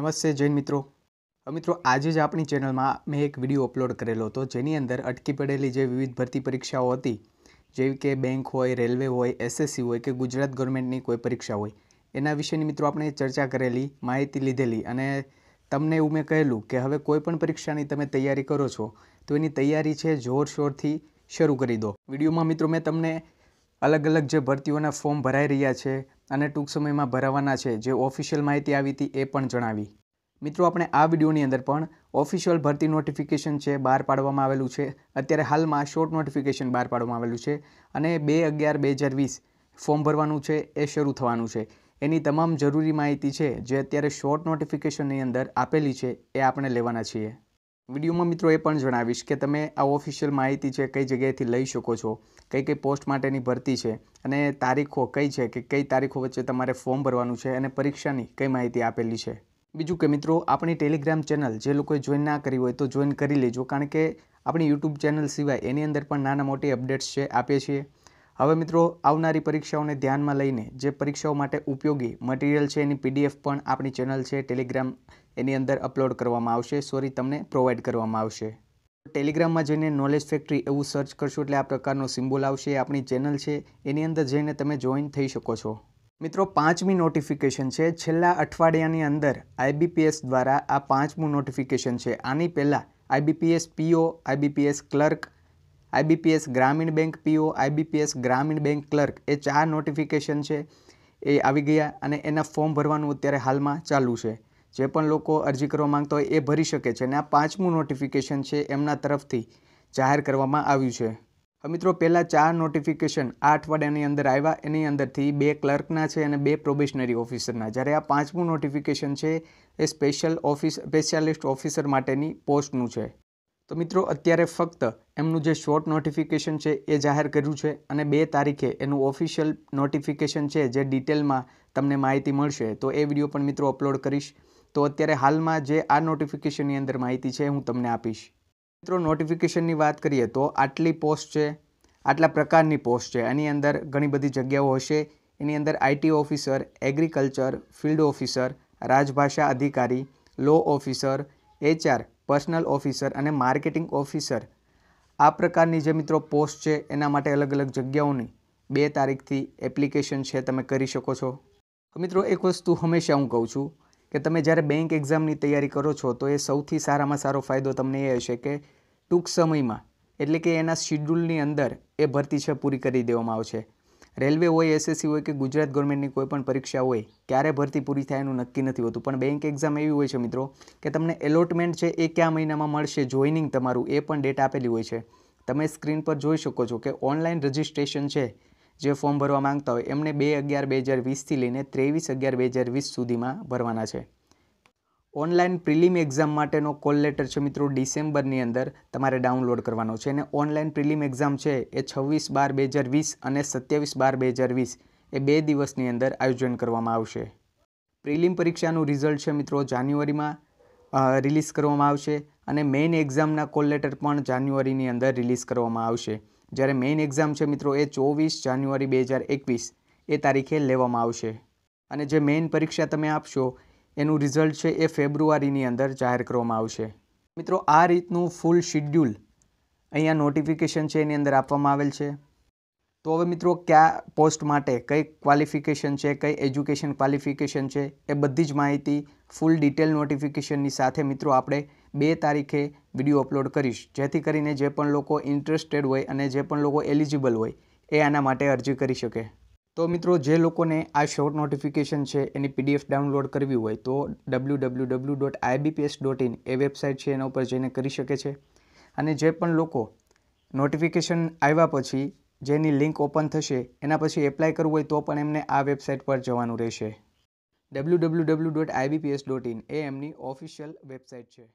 નમસ્તે જૈન મિત્રો મિત્રો આજે જ આપણી ચેનલમાં મેં એક વિડીયો અપલોડ કરેલો હતો જેની અંદર અટકી પડેલી જે વિવિધ ભરતી પરીક્ષાઓ હતી જેવી કે બેંક હોય રેલવે હોય એસએસસી હોય કે ગુજરાત ગવર્મેન્ટની કોઈ પરીક્ષા હોય એના વિશેની મિત્રો આપણે ચર્ચા કરેલી માહિતી લીધેલી અને તમને એવું મેં કહેલું કે હવે કોઈ પણ પરીક્ષાની તમે તૈયારી કરો છો તો એની તૈયારી છે જોરશોરથી શરૂ કરી દો વિડીયોમાં મિત્રો મેં તમને અલગ અલગ જે ભરતીઓના ફોર્મ ભરાઈ રહ્યા છે અને ટૂંક સમયમાં ભરાવાના છે જે ઓફિશિયલ માહિતી આવી હતી એ પણ જણાવી મિત્રો આપણે આ વિડીયોની અંદર પણ ઓફિશિયલ ભરતી નોટિફિકેશન છે બહાર પાડવામાં આવેલું છે અત્યારે હાલમાં શોર્ટ નોટિફિકેશન બહાર પાડવામાં આવેલું છે અને બે અગિયાર બે હજાર વીસ ફોર્મ ભરવાનું છે એ શરૂ થવાનું છે એની તમામ જરૂરી માહિતી છે જે અત્યારે શોર્ટ નોટિફિકેશનની અંદર આપેલી છે એ આપણે લેવાના છીએ વિડીયોમાં મિત્રો એ પણ જણાવીશ કે તમે આ ઓફિશિયલ માહિતી છે કઈ જગ્યાએથી લઈ શકો છો કઈ કઈ પોસ્ટ માટેની ભરતી છે અને તારીખો કઈ છે કે કઈ તારીખો વચ્ચે તમારે ફોર્મ ભરવાનું છે અને પરીક્ષાની કઈ માહિતી આપેલી છે બીજું કે મિત્રો આપણી ટેલિગ્રામ ચેનલ જે લોકોએ જોઈન ના કરી હોય તો જોઈન કરી લેજો કારણ કે આપણી યુટ્યુબ ચેનલ સિવાય એની અંદર પણ નાના મોટી અપડેટ્સ છે આપીએ છીએ હવે મિત્રો આવનારી પરીક્ષાઓને ધ્યાનમાં લઈને જે પરીક્ષાઓ માટે ઉપયોગી મટીરિયલ છે એની પીડીએફ પણ આપણી ચેનલ છે ટેલિગ્રામ એની અંદર અપલોડ કરવામાં આવશે સોરી તમને પ્રોવાઈડ કરવામાં આવશે ટેલિગ્રામમાં જઈને નોલેજ ફેક્ટરી એવું સર્ચ કરશો એટલે આ પ્રકારનો સિમ્બોલ આવશે આપણી ચેનલ છે એની અંદર જઈને તમે જોઈન થઈ શકો છો મિત્રો પાંચમી નોટિફિકેશન છે છેલ્લા અઠવાડિયાની અંદર આઈબીપીએસ દ્વારા આ પાંચમું નોટિફિકેશન છે આની પહેલાં IBPS PO IBPS clerk IBPS Gramin bank PO IBPS Gramin bank clerk એ ચાર નોટિફિકેશન છે એ આવી ગયા અને એના ફોર્મ ભરવાનું અત્યારે હાલમાં ચાલુ છે જે પણ લોકો અરજી કરવા માંગતા હોય એ ભરી શકે છે અને આ પાંચમું નોટિફિકેશન છે એમના તરફથી જાહેર કરવામાં આવ્યું છે હવે મિત્રો પહેલાં ચાર નોટિફિકેશન આ અઠવાડિયાની અંદર આવ્યા એની અંદરથી બે ક્લર્કના છે અને બે પ્રોબેશનરી ઓફિસરના જ્યારે આ પાંચમું નોટિફિકેશન છે એ સ્પેશિયલ ઓફિસ સ્પેશિયાલિસ્ટ ઓફિસર માટેની પોસ્ટનું છે તો મિત્રો અત્યારે ફક્ત એમનું જે શોર્ટ નોટિફિકેશન છે એ જાહેર કર્યું છે અને બે તારીખે એનું ઓફિશિયલ નોટિફિકેશન છે જે ડિટેલમાં તમને માહિતી મળશે તો એ વિડીયો પણ મિત્રો અપલોડ કરીશ તો અત્યારે હાલમાં જે આ નોટિફિકેશનની અંદર માહિતી છે હું તમને આપીશ મિત્રો નોટિફિકેશનની વાત કરીએ તો આટલી પોસ્ટ છે આટલા પ્રકારની પોસ્ટ છે એની અંદર ઘણી બધી જગ્યાઓ હશે એની અંદર IT officer agriculture field officer રાજભાષા અધિકારી law officer HR personnel officer અને માર્કેટિંગ ઓફિસર આ પ્રકારની જે મિત્રો પોસ્ટ છે એના માટે અલગ અલગ જગ્યાઓની બે તારીખથી એપ્લિકેશન છે તમે કરી શકો છો મિત્રો એક વસ્તુ હંમેશા હું કહું છું કે તમે જ્યારે બેંક એક્ઝામની તૈયારી કરો છો તો એ સૌથી સારામાં સારો ફાયદો તમને એ હશે કે ટૂંક સમયમાં એટલે કે એના શિડ્યુલની અંદર એ ભરતી છે પૂરી કરી દેવામાં આવશે રેલવે હોય એસએસસી હોય કે ગુજરાત ગવર્મેન્ટની કોઈ પણ પરીક્ષા હોય ક્યારે ભરતી પૂરી થાય એનું નક્કી નથી હોતું પણ બેંક એક્ઝામ એવી હોય છે મિત્રો કે તમને એલોટમેન્ટ છે એ કયા મહિનામાં મળશે જોઈનિંગ તમારું એ પણ ડેટ આપેલી હોય છે તમે સ્ક્રીન પર જોઈ શકો છો કે ઓનલાઈન રજિસ્ટ્રેશન છે જે ફોર્મ ભરવા માંગતા હોય એમને બે અગિયાર બે હજાર વીસથી લઈને ત્રેવીસ અગિયાર બે હજાર વીસ સુધીમાં ભરવાના છે ઓનલાઈન પ્રિલિમ એક્ઝામ માટેનો કોલ લેટર છે મિત્રો ડિસેમ્બરની અંદર તમારે ડાઉનલોડ કરવાનો છે અને ઓનલાઈન પ્રિલિમ એક્ઝામ છે એ છવ્વીસ બાર બે હજાર વીસ અને સત્યાવીસ બાર બે હજાર વીસ એ બે દિવસની અંદર આયોજન કરવામાં આવશે પ્રિલિમ પરીક્ષાનું રિઝલ્ટ છે મિત્રો જાન્યુઆરીમાં રિલીઝ કરવામાં આવશે અને મેઇન એક્ઝામના કોલ લેટર પણ જાન્યુઆરીની અંદર રિલીઝ કરવામાં આવશે જ્યારે મેઇન એક્ઝામ છે મિત્રો એ ચોવીસ જાન્યુઆરી બે હજાર એકવીસ એ તારીખે લેવામાં આવશે અને જે મેઇન પરીક્ષા તમે આપશો એનું રિઝલ્ટ છે એ ફેબ્રુઆરીની અંદર જાહેર કરવામાં આવશે મિત્રો આ રીતનું ફૂલ શિડ્યુલ અહીંયા નોટિફિકેશન છે એની અંદર આપવામાં આવેલ છે તો હવે મિત્રો કયા પોસ્ટ માટે કઈ ક્વોલિફિકેશન છે કઈ એજ્યુકેશન ક્વોલિફિકેશન છે એ બધી જ માહિતી ફૂલ ડિટેલ નોટિફિકેશનની સાથે મિત્રો આપણે બે તારીખે વિડીયો અપલોડ કરીશ જેથી કરીને જે પણ લોકો ઇન્ટરેસ્ટેડ હોય અને જે પણ લોકો એલિજિબલ હોય એ આના માટે અરજી કરી શકે તો મિત્રો જે લોકોને આ શોર્ટ નોટિફિકેશન છે એની પીડીએફ ડાઉનલોડ કરવી હોય તો W W W dot IBPS dot in એ વેબસાઇટ છે એના ઉપર જઈને કરી શકે છે અને જે પણ લોકો નોટિફિકેશન આવ્યા પછી જેની લિંક ઓપન થશે એના પછી એપ્લાય કરવું હોય તો પણ એમને આ વેબસાઇટ પર જવાનું રહેશે W W W dot IBPS dot in એ એમની ઓફિશિયલ વેબસાઇટ છે